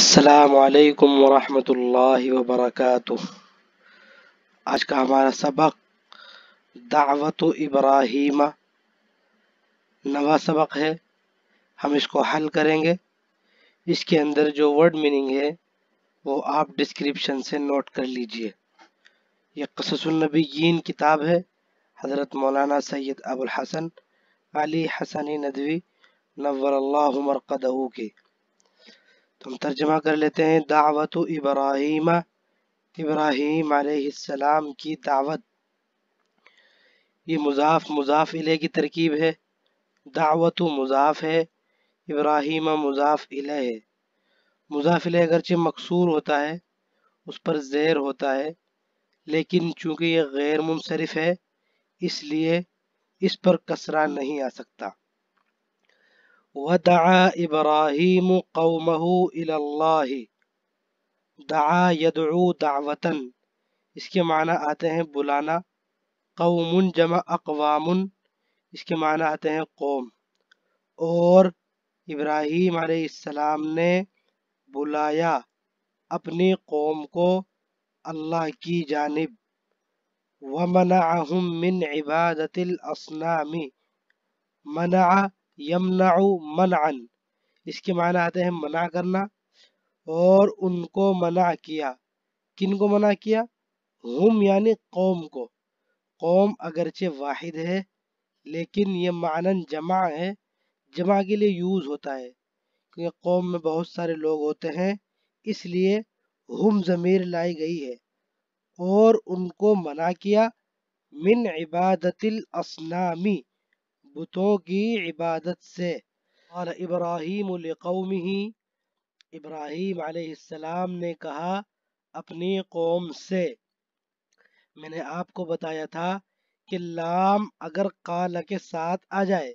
السلام علیکم ورحمۃ اللہ وبرکاتہ آج کا ہمارا سبق دعوت و ابراہیمہ نوا سبق ہے ہم اس کو حل کریں گے اس کے اندر جو ورڈ میننگ ہے وہ آپ ڈسکرپشن سے نوٹ کر لیجئے یہ قصص النبیین کتاب ہے حضرت مولانا سید ابو الحسن علی حسنی ندوی نور اللہ مرقدہ کی تو ہم ترجمہ کر لیتے ہیں دعوت ابراہیم ابراہیم علیہ السلام کی دعوت یہ مضاف مضاف علیہ کی ترکیب ہے دعوت مضاف ہے ابراہیم مضاف علیہ مضاف علیہ اگرچہ مقصور ہوتا ہے اس پر زیر ہوتا ہے لیکن چونکہ یہ غیر منصرف ہے اس لیے اس پر کسرہ نہیں آ سکتا ودعا ابراہیم کو مح اللہ دعا دا دعوتن اس کے معنی آتے ہیں بلانا قوم جمع اقوام اس کے معنی آتے ہیں قوم اور ابراہیم علیہ السلام نے بلایا اپنی قوم کو اللہ کی جانب و من عبادت الاسنامی منا یمنا او اس کے معنی آتے ہیں منع کرنا اور ان کو منع کیا کن کو منع کیا ہم یعنی قوم کو قوم اگرچہ واحد ہے لیکن یہ معنی جمع ہے جمع کے لیے یوز ہوتا ہے کیونکہ قوم میں بہت سارے لوگ ہوتے ہیں اس لیے ہم ضمیر لائی گئی ہے اور ان کو منع کیا من عبادت الاسنامی بتوں کی عبادت سے اور ابراہیم ابراہیم علیہ السلام نے کہا اپنی قوم سے میں نے آپ کو بتایا تھا کہ لام اگر قال کے ساتھ آ جائے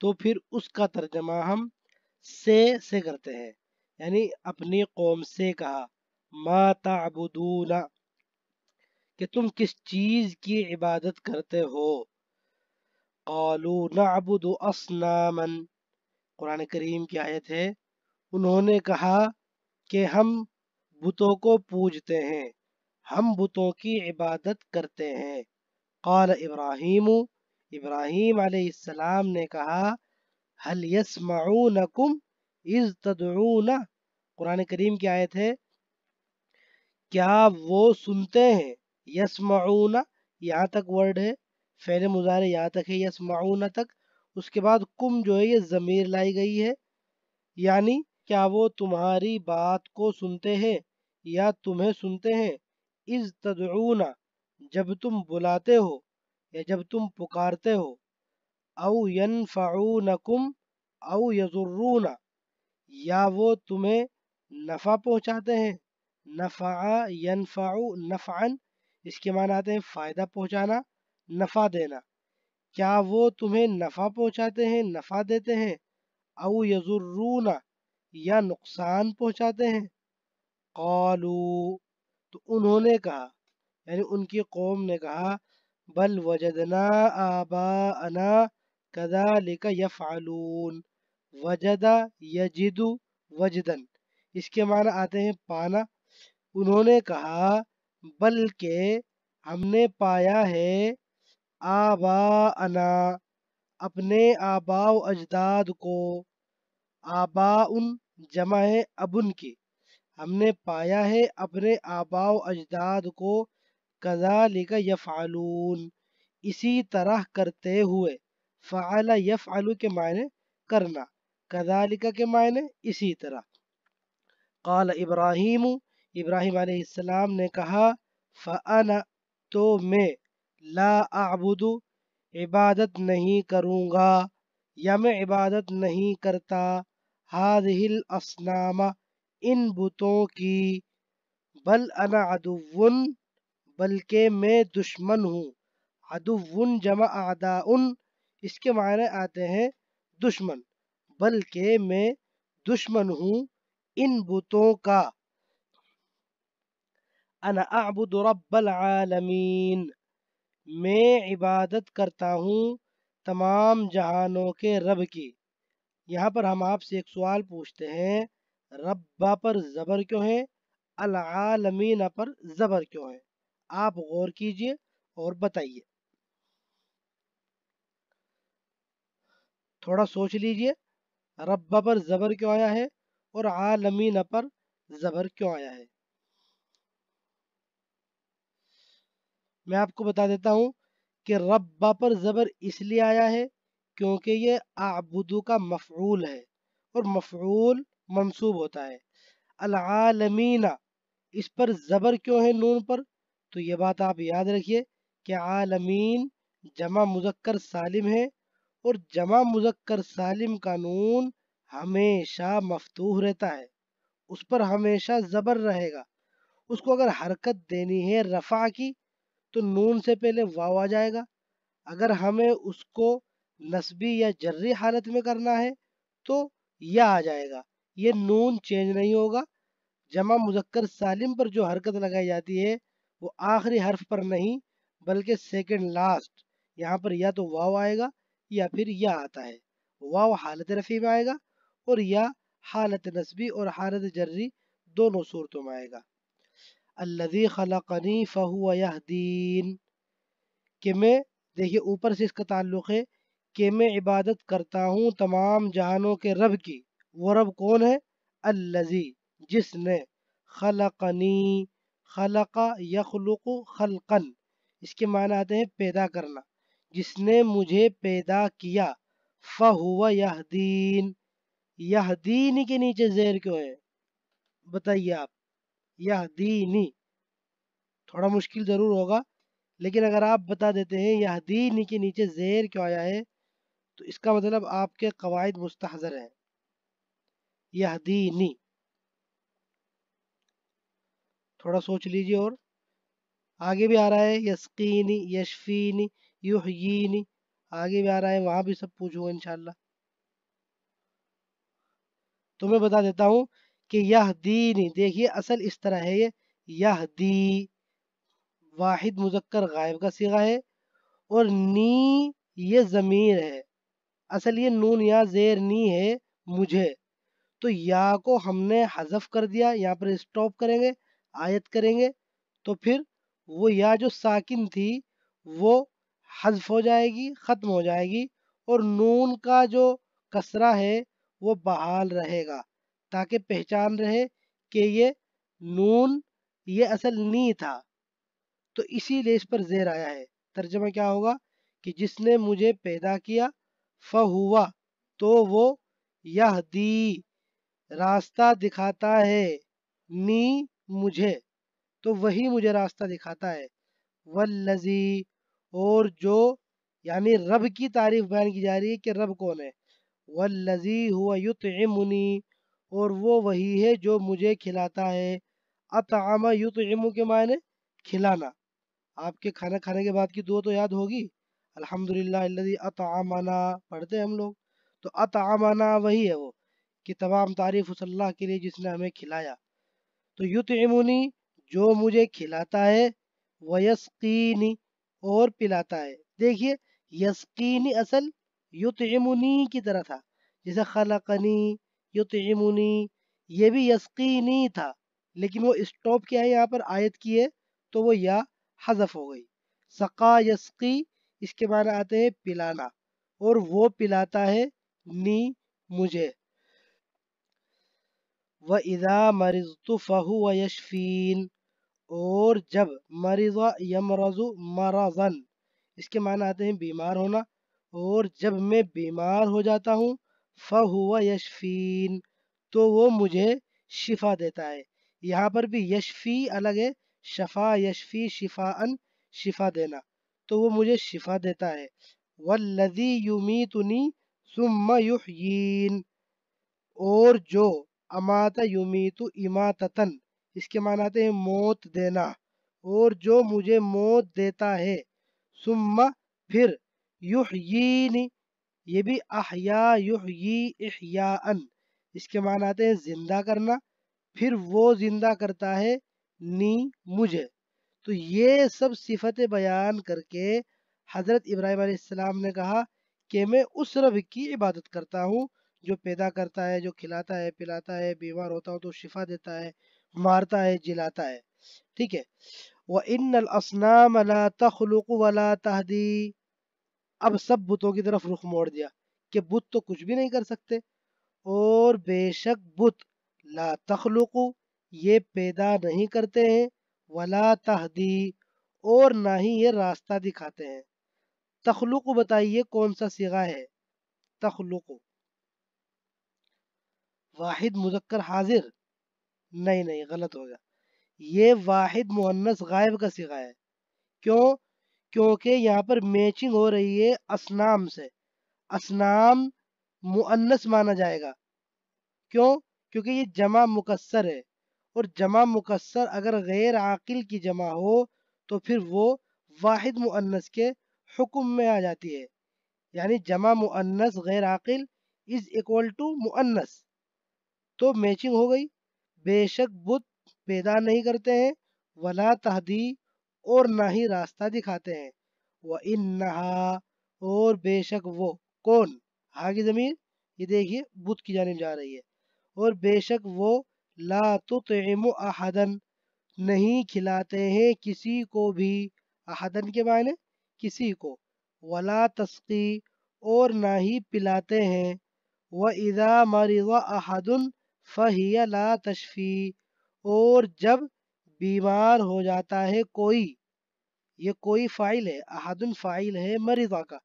تو پھر اس کا ترجمہ ہم سے سے کرتے ہیں یعنی اپنی قوم سے کہا ما تعبدون کہ تم کس چیز کی عبادت کرتے ہو قالو نعبد اصناما قرآن کریم کی آیت ہے انہوں نے کہا کہ ہم بتوں کو پوجتے ہیں ہم بتوں کی عبادت کرتے ہیں قال ابراہیم ابراہیم علیہ السلام نے کہا حل یسمعونکم از تدعون قرآن کریم کی آیت ہے کیا وہ سنتے ہیں یسمعون یہاں تک ورڈ ہے فعل مظاہرے یہاں تک ہے یس معاون تک اس کے بعد کم جو ہے یہ ضمیر لائی گئی ہے یعنی کیا وہ تمہاری بات کو سنتے ہیں یا تمہیں سنتے ہیں از جب تم بلاتے ہو یا جب تم پکارتے ہو او ینفعونکم او یژرونا یا وہ تمہیں نفع پہنچاتے ہیں نفع ین نفعا اس کے معنی آتے ہیں فائدہ پہنچانا نفع دینا کیا وہ تمہیں نفع پہنچاتے ہیں نفع دیتے ہیں او یزرون یا نقصان پہنچاتے ہیں قالو تو انہوں نے کہا یعنی ان کی قوم نے کہا بل وجدنا آباءنا کذالک یفعلون لکھا یا وجدا وجدن اس کے معنی آتے ہیں پانا انہوں نے کہا بلکہ ہم نے پایا ہے آبا انا اپنے آبا اجداد کو آبا ان جمع ہے اب ان کی ہم نے پایا ہے اپنے آبا اجداد کو کذالک یفعلون اسی طرح کرتے ہوئے فعلا یفعلو کے معنی کرنا کذالک کے معنی اسی طرح قال ابراہیم ابراہیم علیہ السلام نے کہا فَأَنَا تو میں لا اعبد عبادت نہیں کروں گا یا میں عبادت نہیں کرتا ہاض الاسنام ان بتوں کی بل انا عدو بلکہ میں دشمن ہوں عدو جمع اعداء اس کے معنی آتے ہیں دشمن بلکہ میں دشمن ہوں ان بتوں کا انا اعبد رب العالمین میں عبادت کرتا ہوں تمام جہانوں کے رب کی یہاں پر ہم آپ سے ایک سوال پوچھتے ہیں ربا پر زبر کیوں ہے العالمین پر زبر کیوں ہے آپ غور کیجئے اور بتائیے تھوڑا سوچ لیجئے ربا پر زبر کیوں آیا ہے اور عالمین پر زبر کیوں آیا ہے میں آپ کو بتا دیتا ہوں کہ ربا پر زبر اس لیے آیا ہے کیونکہ یہ آبدو کا مفعول ہے اور مفعول منصوب ہوتا ہے العالمین اس پر زبر کیوں ہے نون پر تو یہ بات آپ یاد رکھیے کہ عالمین جمع مذکر سالم ہے اور جمع مذکر سالم کا نون ہمیشہ مفتوح رہتا ہے اس پر ہمیشہ زبر رہے گا اس کو اگر حرکت دینی ہے رفع کی تو نون سے پہلے واو آ جائے گا اگر ہمیں اس کو نسبی یا جرری حالت میں کرنا ہے تو یا آ جائے گا یہ نون چینج نہیں ہوگا جمع مذکر سالم پر جو حرکت لگائی جاتی ہے وہ آخری حرف پر نہیں بلکہ سیکنڈ لاسٹ یہاں پر یا تو واو آئے گا یا پھر یا آتا ہے واو حالت رفیع میں آئے گا اور یا حالت نسبی اور حالت جرری دونوں صورتوں میں آئے گا اللہی خلقنی فہو کہ میں دیکھیے اوپر سے اس کا تعلق ہے کہ میں عبادت کرتا ہوں تمام جہانوں کے رب کی وہ رب کون ہے جس نے خلقنی خلق یخلق خلقن اس کے معنی آتے ہیں پیدا کرنا جس نے مجھے پیدا کیا فہو یہدین یہدین دین کے نیچے زیر کیوں ہے بتائیے آپ تھوڑا مشکل ضرور ہوگا لیکن اگر آپ بتا دیتے ہیں کے نیچے زیر کیوں آیا ہے تو اس کا مطلب آپ کے قواعد مستحضر یہ دینی تھوڑا سوچ لیجئے اور آگے بھی آ رہا ہے یسقینی یشفینی یحیینی آگے بھی آ رہا ہے وہاں بھی سب پوچھو انشاءاللہ تو میں بتا دیتا ہوں کہ یہ دینی دیکھیے اصل اس طرح ہے یہ یہ دی واحد مذکر غائب کا سگا ہے اور نی یہ ضمیر ہے اصل یہ نون یا زیر نی ہے مجھے تو یا کو ہم نے حذف کر دیا یہاں پر اسٹاپ کریں گے آیت کریں گے تو پھر وہ یا جو ساکن تھی وہ حذف ہو جائے گی ختم ہو جائے گی اور نون کا جو کسرہ ہے وہ بحال رہے گا تاکہ پہچان رہے کہ یہ نون یہ اصل نی تھا تو اسی لیے اس پر زیر آیا ہے ترجمہ کیا ہوگا کہ جس نے مجھے پیدا کیا فہوا تو وہ راستہ دکھاتا ہے نی مجھے تو وہی مجھے راستہ دکھاتا ہے واللزی اور جو یعنی رب کی تعریف بیان کی جا رہی ہے کہ رب کون ہے واللزی ہوا یطعمنی اور وہ وہی ہے جو مجھے کھلاتا ہے اطعام اما کے معنی کھلانا آپ کے کھانا کھانے کے بعد کی دو تو یاد ہوگی الحمدللہ للہ اللہ اتآمانہ پڑھتے ہم لوگ تو اتآمانہ وہی ہے وہ کہ تمام تعریف اس اللہ کے لیے جس نے ہمیں کھلایا تو یوت جو مجھے کھلاتا ہے ویسقینی اور پلاتا ہے دیکھیے یسقینی اصل یوت کی طرح تھا جیسے خلقنی یطعمونی یہ بھی یسقینی نہیں تھا لیکن وہ اسٹوپ ہے یہاں پر آیت کی ہے تو وہ یا حذف ہو گئی سقا یسقی اس کے معنی آتے ہیں پلانا اور وہ پلاتا ہے نی مجھے و مَرِضْتُ فَهُوَ تو فہو و یشفین اور جب مریض یمرض یم مرضن اس کے معنی آتے ہیں بیمار ہونا اور جب میں بیمار ہو جاتا ہوں فہو یشفین تو وہ مجھے شفا دیتا ہے یہاں پر بھی یشفی الگ ہے شفا یشفی شفا ان شفا دینا تو وہ مجھے شفا دیتا ہے والذی یمیتنی ثم یحیین اور جو اماتا یمیت اماتتن اس کے معنی آتے ہیں موت دینا اور جو مجھے موت دیتا ہے ثم پھر یوحین یہ بھی یحیی احیاء اس کے معنی آتے ہیں زندہ کرنا پھر وہ زندہ کرتا ہے نی مجھے تو یہ سب صفت بیان کر کے حضرت ابراہیم علیہ السلام نے کہا کہ میں اس رب کی عبادت کرتا ہوں جو پیدا کرتا ہے جو کھلاتا ہے پلاتا ہے بیمار ہوتا ہوں تو شفا دیتا ہے مارتا ہے جلاتا ہے ٹھیک ہے وَإِنَّ الْأَصْنَامَ لَا تَخْلُقُ وَلَا تَحْدِي اب سب بتوں کی طرف رخ موڑ دیا کہ بت تو کچھ بھی نہیں کر سکتے اور بے شک بت لا تخلقو یہ پیدا نہیں کرتے ہیں ولا تہدی اور نہ ہی یہ راستہ دکھاتے ہیں تخلق بتائیے کون سا سگا ہے تخلق واحد مذکر حاضر نہیں نہیں غلط ہو گیا یہ واحد مہنس غائب کا سگا ہے کیوں کیونکہ یہاں پر میچنگ ہو رہی ہے اسنام سے اسنام مؤنس مانا جائے گا کیوں کیونکہ یہ جمع مکسر ہے اور جمع مکسر اگر غیر عاقل کی جمع ہو تو پھر وہ واحد مؤنس کے حکم میں آ جاتی ہے یعنی جمع مؤنس غیر عاقل از اکول ٹو مؤنس تو میچنگ ہو گئی بے شک بت پیدا نہیں کرتے ہیں ولا تحدی اور نہ ہی راستہ دکھاتے ہیں وہ اور بے شک وہ کون ہاں ضمیر یہ دیکھیے بت کی جانب جا رہی ہے اور بے شک وہ لا تطعم احدن نہیں کھلاتے ہیں کسی کو بھی احدن کے معنی کسی کو ولا تسقی اور نہ ہی پلاتے ہیں وَإِذَا مَرِضَ أَحَدٌ فَهِيَ لَا تَشْفِي اور جب بیمار ہو جاتا ہے کوئی یہ کوئی فائل ہے احد فائل ہے مریضہ کا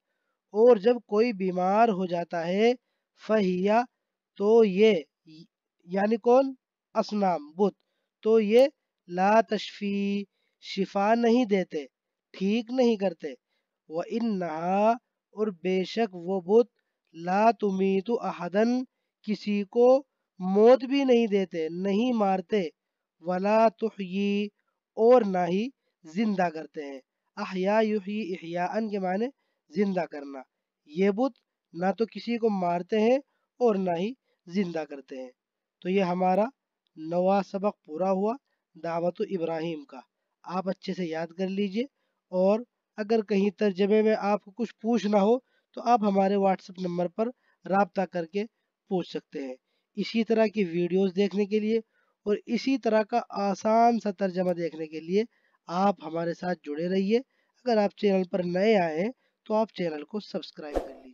اور جب کوئی بیمار ہو جاتا ہے فہیا تو یہ یعنی کون اسنام تو یہ لا تشفی شفا نہیں دیتے ٹھیک نہیں کرتے وہ ان اور بے شک وہ بت لا تمی تو کسی کو موت بھی نہیں دیتے نہیں مارتے ولا تحیی اور نہ ہی زندہ کرتے ہیں یحیی کے معنی زندہ کرنا یہ نہ تو کسی کو مارتے ہیں اور نہ ہی زندہ کرتے ہیں تو یہ ہمارا سبق پورا ہوا دعوت ابراہیم کا آپ اچھے سے یاد کر لیجئے اور اگر کہیں ترجمے میں آپ کو کچھ پوچھنا ہو تو آپ ہمارے واٹس اپ نمبر پر رابطہ کر کے پوچھ سکتے ہیں اسی طرح کی ویڈیوز دیکھنے کے لیے اور اسی طرح کا آسان سا ترجمہ دیکھنے کے لیے آپ ہمارے ساتھ جڑے رہیے اگر آپ چینل پر نئے آئے ہیں تو آپ چینل کو سبسکرائب کر لیجیے